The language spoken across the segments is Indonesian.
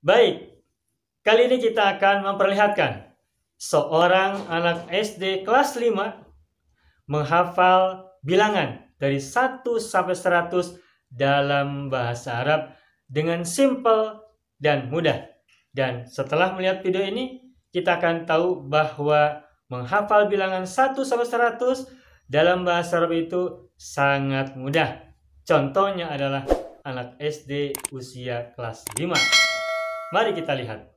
Baik, kali ini kita akan memperlihatkan seorang anak SD kelas 5 menghafal bilangan dari 1 sampai 100 dalam bahasa Arab dengan simple dan mudah. Dan setelah melihat video ini, kita akan tahu bahwa menghafal bilangan 1 sampai 100 dalam bahasa Arab itu sangat mudah. Contohnya adalah anak SD usia kelas 5. Mari kita lihat.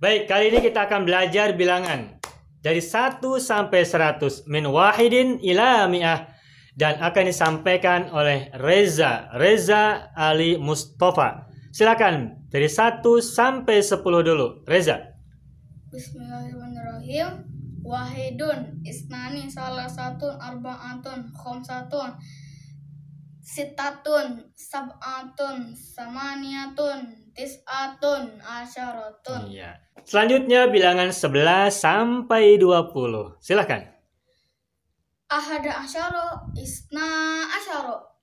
Baik, kali ini kita akan belajar bilangan dari 1 sampai 100 min wahidin ila mi'ah dan akan disampaikan oleh Reza Reza Ali Mustafa. Silakan dari 1 sampai 10 dulu, Reza. Bismillahirrahmanirrahim. Wahidun, isnani, salah satu, arba'atun, khomsatun, sitatun, sabatun, samaniatun, tisatun, asyaratun. Iya. Selanjutnya bilangan 11 sampai 20. Silahkan. Ahada asyaro, isna asyaro.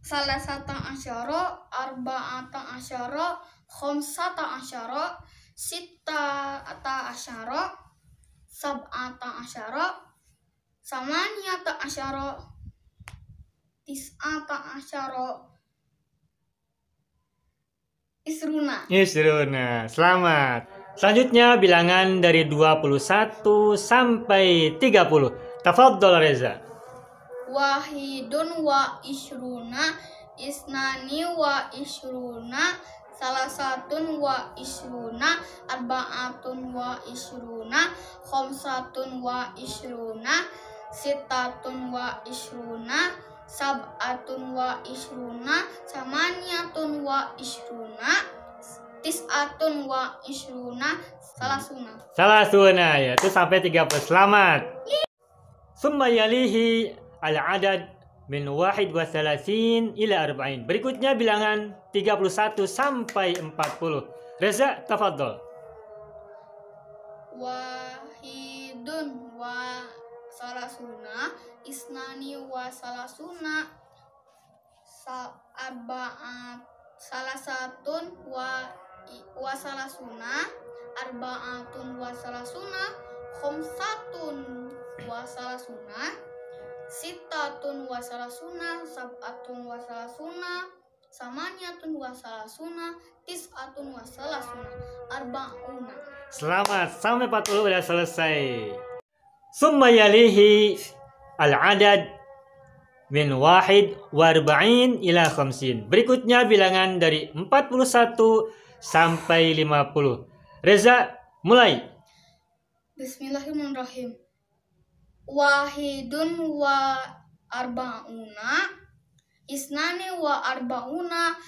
Salah satu asyaro, arba'ata asyaro, khomsata sita sitata asyaro, sab'ata asyaro, samaniata asyaro, tis'ata asyara Isruna. Isruna. Selamat. Selanjutnya bilangan dari 21 sampai 30. Tafadhol Reza. Wahidun wa isruna, isnani wa isruna, salah satu wa isruna, arba'atun wa isruna, khomsatun wa isruna, sitatun wa isruna, sab'atun wa isruna tun wa isruna tis'atun wa isruna salasuna salasuna ya itu sampai 30 selamat summa yalihi al-adad min wahid wa salasin ila arba'in berikutnya bilangan 31 sampai 40 Reza tafadol wahidun wa salasuna isnani wa salasuna arba'at salasatun wa wa salasuna arba'atun wa salasuna khomsatun wa salasuna sitatun wa salasuna sab'atun wa salasuna samaniatun wa salasuna tis'atun wa salasuna arba'una Selamat sampai 40 sudah selesai. ثم يليه al-adad min wahid warba'in خمسين Berikutnya bilangan dari 41 sampai 50. Reza, mulai. Bismillahirrahmanirrahim. Wahidun wa arba'una Isnani wa arba'una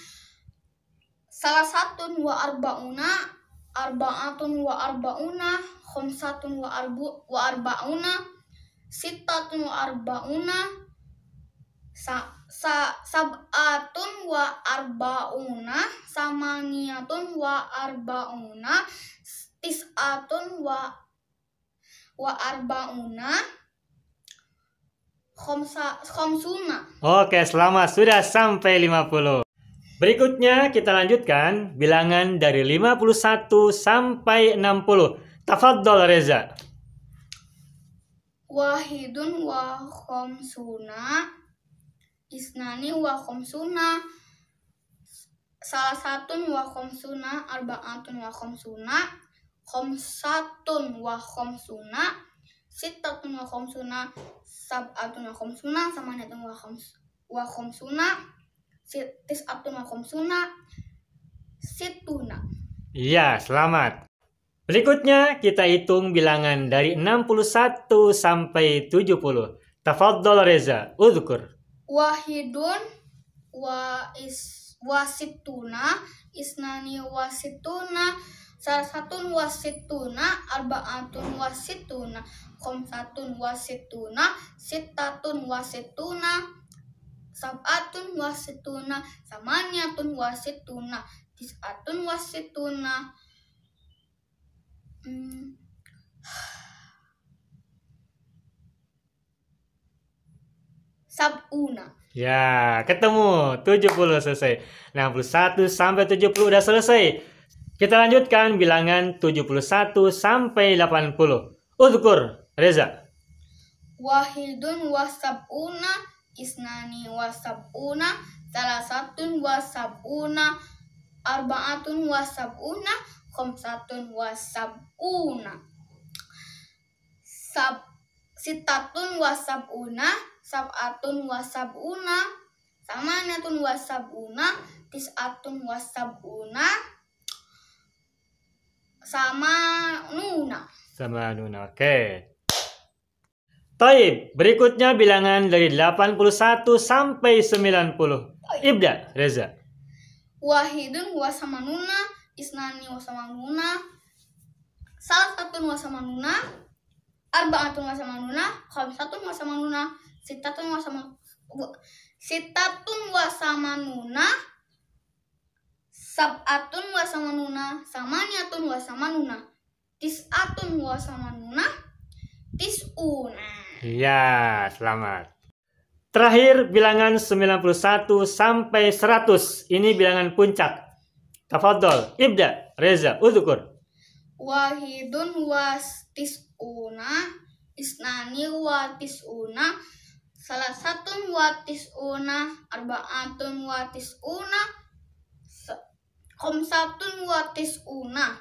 Salah satun wa arba'una arba'atun wa arba'una khumsatun wa arbu wa arba'una sitatun wa arba'una sa, sa, sab'atun wa arba'una samaniyatun wa arba'una tis'atun wa wa arba'una khomsa, khomsuna oke selamat sudah sampai 50 Berikutnya kita lanjutkan bilangan dari 51 sampai 60. Tafadhol Reza. Wahidun wa khamsuna isnani wa khamsuna salah satun wa khamsuna arbaatun wa khamsuna khamsatun wa khamsuna sittatun wa khamsuna sab'atun wa khamsuna Samanatun wa khamsuna Sitis abdul suna situna. Iya, selamat. Berikutnya kita hitung bilangan dari 61 sampai 70. Tafadol Reza, Udukur. Wahidun wa is wasituna isnani wasituna salah satu wasituna arbaatun wasituna komsatun wasituna sitatun wasituna sab'atun wasituna samanya tun wasituna tis'atun wasituna hmm. sab'una Ya, ketemu 70 selesai. 61 sampai 70 udah selesai. Kita lanjutkan bilangan 71 sampai 80. Udhukur Reza. Wahidun wasabuna isnani wasabuna salasatun wasabuna arbaatun wasabuna khomsatun wasabuna sab sitatun wasabuna sabatun wasabuna samanatun wasabuna tisatun wasabuna sama nuna sama nuna oke okay. Taib, berikutnya bilangan dari 81 sampai 90. Ibda, Reza. Wahidun wasamanuna, isnani wasamanuna, salah satu wasamanuna, arbaatun wasamanuna, khamsatun wasamanuna, sitatun wasamanuna, sitatun wasamanuna, sab'atun wasamanuna, samaniatun wasamanuna, tis'atun wasamanuna, tis'una. Ya, selamat. Terakhir bilangan 91 sampai 100. Ini bilangan puncak. Tafadol, Ibda, Reza, Uzukur. Wahidun was tis'una, isnani wa salah satu watisuna, arba'atun watisuna, tis'una, khomsatun wa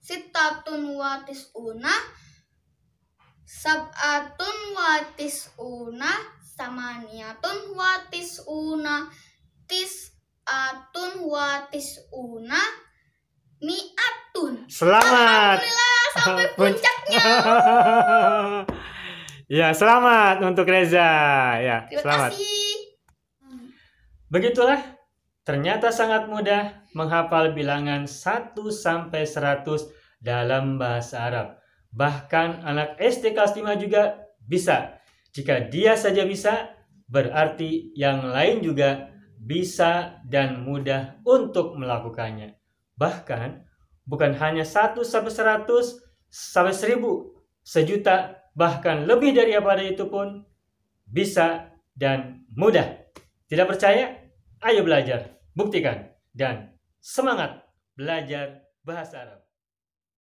sitatun watisuna. Sab'atun watis una Samaniatun watis una Tis'atun watis una Ni'atun Selamat Alhamdulillah sampai puncaknya Ya selamat untuk Reza ya, Terima selamat. kasih Begitulah Ternyata sangat mudah menghafal bilangan 1 sampai 100 dalam bahasa Arab. Bahkan anak SD kelas 5 juga bisa. Jika dia saja bisa, berarti yang lain juga bisa dan mudah untuk melakukannya. Bahkan bukan hanya 1 sampai 100 sampai 1000, sejuta, bahkan lebih dari apa ada itu pun bisa dan mudah. Tidak percaya? Ayo belajar, buktikan, dan semangat belajar bahasa Arab.